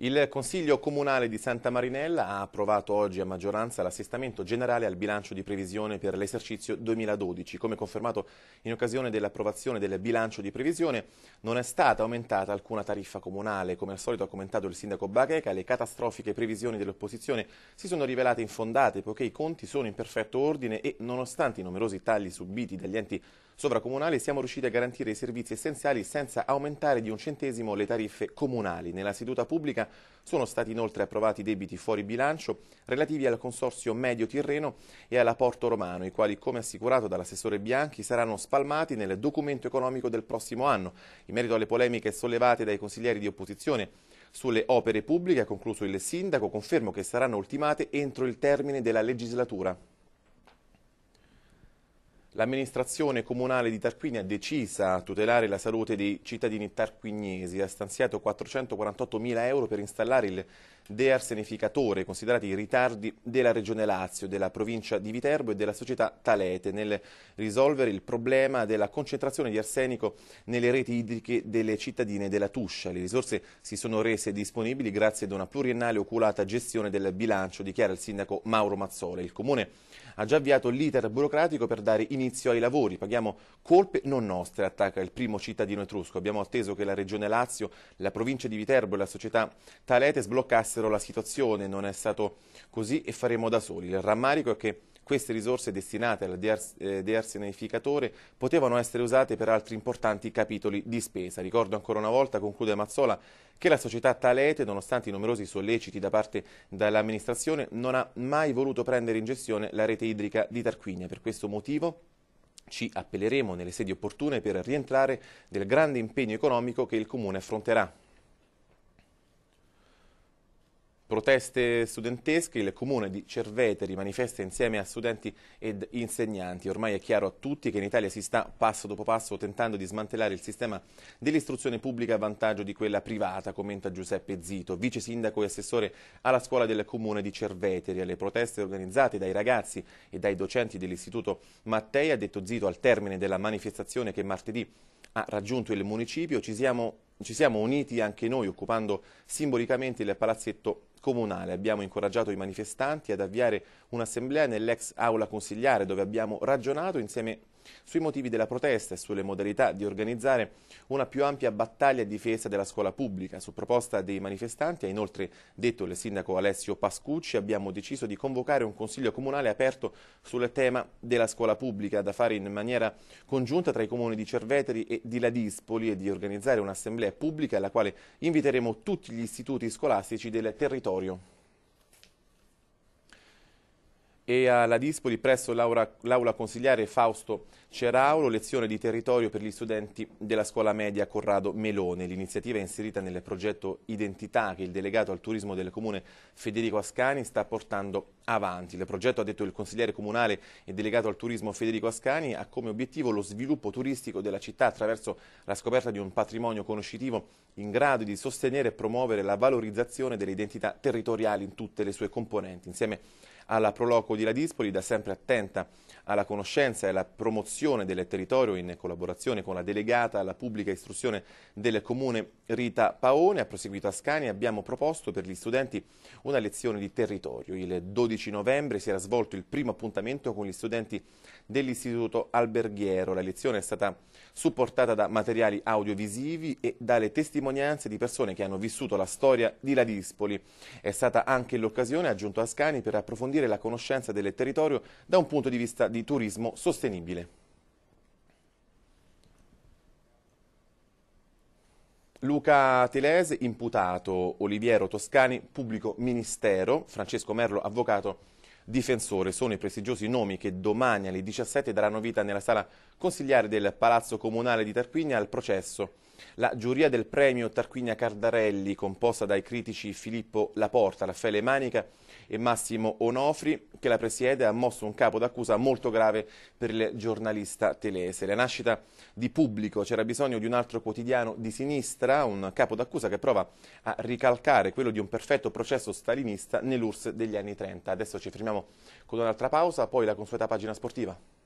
Il Consiglio Comunale di Santa Marinella ha approvato oggi a maggioranza l'assestamento generale al bilancio di previsione per l'esercizio 2012. Come confermato in occasione dell'approvazione del bilancio di previsione, non è stata aumentata alcuna tariffa comunale. Come al solito ha commentato il sindaco Bacheca, le catastrofiche previsioni dell'opposizione si sono rivelate infondate poiché i conti sono in perfetto ordine e, nonostante i numerosi tagli subiti dagli enti sovracomunali siamo riusciti a garantire i servizi essenziali senza aumentare di un centesimo le tariffe comunali. Nella seduta pubblica sono stati inoltre approvati debiti fuori bilancio relativi al consorzio Medio Tirreno e alla Porto Romano, i quali, come assicurato dall'assessore Bianchi, saranno spalmati nel documento economico del prossimo anno. In merito alle polemiche sollevate dai consiglieri di opposizione sulle opere pubbliche, ha concluso il sindaco, confermo che saranno ultimate entro il termine della legislatura. L'amministrazione comunale di Tarquini ha decisa a tutelare la salute dei cittadini tarquignesi, ha stanziato 448 mila euro per installare il dearsenificatore, considerati i ritardi della Regione Lazio, della provincia di Viterbo e della società Talete nel risolvere il problema della concentrazione di arsenico nelle reti idriche delle cittadine della Tuscia. Le risorse si sono rese disponibili grazie ad una pluriennale oculata gestione del bilancio, dichiara il sindaco Mauro Mazzola. Il comune ha già avviato l'iter burocratico per dare inizio ai lavori. Paghiamo colpe non nostre, attacca il primo cittadino etrusco. Abbiamo atteso che la Regione Lazio, la provincia di Viterbo e la società Talete sbloccassero dicessero la situazione non è stato così e faremo da soli. Il rammarico è che queste risorse destinate al eh, dearsenificatore potevano essere usate per altri importanti capitoli di spesa. Ricordo ancora una volta, conclude Mazzola, che la società Talete, nonostante i numerosi solleciti da parte dell'amministrazione, non ha mai voluto prendere in gestione la rete idrica di Tarquinia. Per questo motivo ci appelleremo nelle sedi opportune per rientrare nel grande impegno economico che il Comune affronterà. Proteste studentesche, il comune di Cerveteri manifesta insieme a studenti ed insegnanti. Ormai è chiaro a tutti che in Italia si sta passo dopo passo tentando di smantellare il sistema dell'istruzione pubblica a vantaggio di quella privata, commenta Giuseppe Zito, vice sindaco e assessore alla scuola del comune di Cerveteri. Alle proteste organizzate dai ragazzi e dai docenti dell'istituto Mattei, ha detto Zito al termine della manifestazione che martedì ha raggiunto il municipio, ci siamo ci siamo uniti anche noi occupando simbolicamente il palazzetto comunale. Abbiamo incoraggiato i manifestanti ad avviare un'assemblea nell'ex aula consigliare dove abbiamo ragionato insieme sui motivi della protesta e sulle modalità di organizzare una più ampia battaglia a difesa della scuola pubblica. Su proposta dei manifestanti ha inoltre detto il sindaco Alessio Pascucci abbiamo deciso di convocare un consiglio comunale aperto sul tema della scuola pubblica da fare in maniera congiunta tra i comuni di Cerveteri e di Ladispoli e di organizzare un'assemblea pubblica alla quale inviteremo tutti gli istituti scolastici del territorio e alla Dispoli presso l'aula consigliare Fausto Ceraulo, lezione di territorio per gli studenti della scuola media Corrado Melone. L'iniziativa è inserita nel progetto Identità che il delegato al turismo del comune Federico Ascani sta portando avanti. Il progetto, ha detto il consigliere comunale e delegato al turismo Federico Ascani, ha come obiettivo lo sviluppo turistico della città attraverso la scoperta di un patrimonio conoscitivo in grado di sostenere e promuovere la valorizzazione delle identità territoriali in tutte le sue componenti, insieme alla Proloco di Ladispoli, da sempre attenta alla conoscenza e alla promozione del territorio in collaborazione con la delegata alla pubblica istruzione del comune Rita Paone. Ha proseguito a Scani abbiamo proposto per gli studenti una lezione di territorio. Il 12 novembre si era svolto il primo appuntamento con gli studenti dell'istituto alberghiero. La lezione è stata supportata da materiali audiovisivi e dalle testimonianze di persone che hanno vissuto la storia di Ladispoli. È stata anche l'occasione, aggiunto Ascani, per approfondire la conoscenza del territorio da un punto di vista di turismo sostenibile. Luca Telese, imputato, Oliviero Toscani, pubblico ministero, Francesco Merlo, avvocato, difensore. Sono i prestigiosi nomi che domani alle 17 daranno vita nella sala consigliare del Palazzo Comunale di Tarquinia al processo la giuria del premio Tarquinia Cardarelli, composta dai critici Filippo Laporta, Raffaele Manica e Massimo Onofri, che la presiede, ha mosso un capo d'accusa molto grave per il giornalista telese. La nascita di pubblico c'era bisogno di un altro quotidiano di sinistra, un capo d'accusa che prova a ricalcare quello di un perfetto processo stalinista nell'URSS degli anni 30. Adesso ci fermiamo con un'altra pausa, poi la consueta pagina sportiva.